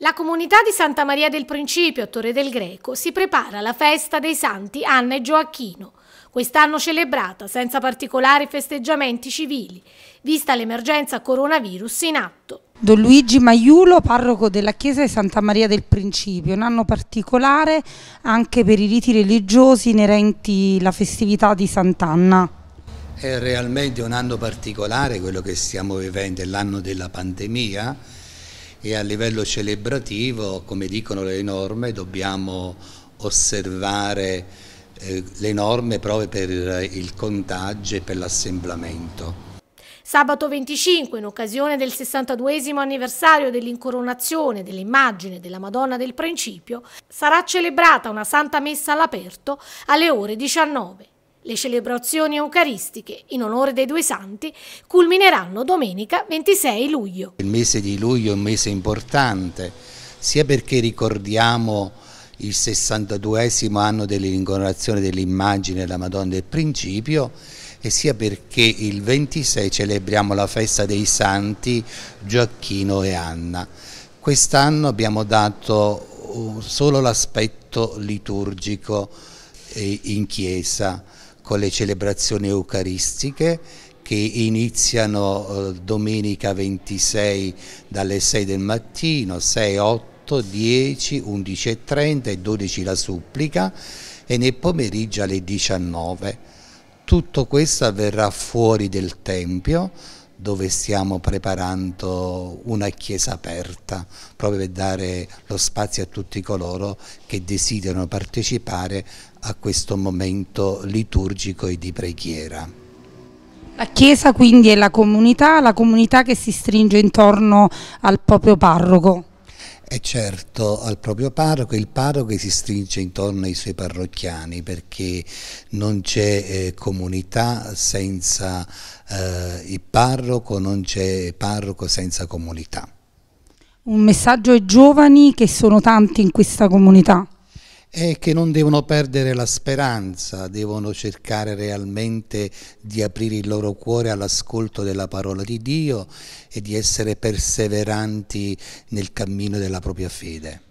La comunità di Santa Maria del Principio, Torre del Greco, si prepara alla festa dei santi Anna e Gioacchino, quest'anno celebrata senza particolari festeggiamenti civili, vista l'emergenza coronavirus in atto. Don Luigi Maiulo, parroco della chiesa di Santa Maria del Principio, un anno particolare anche per i riti religiosi inerenti alla festività di Sant'Anna. È realmente un anno particolare quello che stiamo vivendo, l'anno della pandemia, e a livello celebrativo, come dicono le norme, dobbiamo osservare eh, le norme proprio per il contagio e per l'assemblamento. Sabato 25, in occasione del 62 anniversario dell'incoronazione dell'immagine della Madonna del Principio, sarà celebrata una santa messa all'aperto alle ore 19. Le celebrazioni eucaristiche in onore dei due santi culmineranno domenica 26 luglio. Il mese di luglio è un mese importante, sia perché ricordiamo il 62 anno dell'incorazione dell'immagine della Madonna del Principio e sia perché il 26 celebriamo la festa dei santi Gioacchino e Anna. Quest'anno abbiamo dato uh, solo l'aspetto liturgico eh, in chiesa con le celebrazioni eucaristiche che iniziano eh, domenica 26 dalle 6 del mattino, 6, 8, 10, 11 e 30 e 12 la supplica e nel pomeriggio alle 19. Tutto questo avverrà fuori del Tempio dove stiamo preparando una chiesa aperta, proprio per dare lo spazio a tutti coloro che desiderano partecipare a questo momento liturgico e di preghiera. La Chiesa quindi è la comunità, la comunità che si stringe intorno al proprio parroco. E certo, al proprio parroco, il parroco si stringe intorno ai suoi parrocchiani perché non c'è eh, comunità senza eh, il parroco, non c'è parroco senza comunità. Un messaggio ai giovani che sono tanti in questa comunità è che non devono perdere la speranza, devono cercare realmente di aprire il loro cuore all'ascolto della parola di Dio e di essere perseveranti nel cammino della propria fede.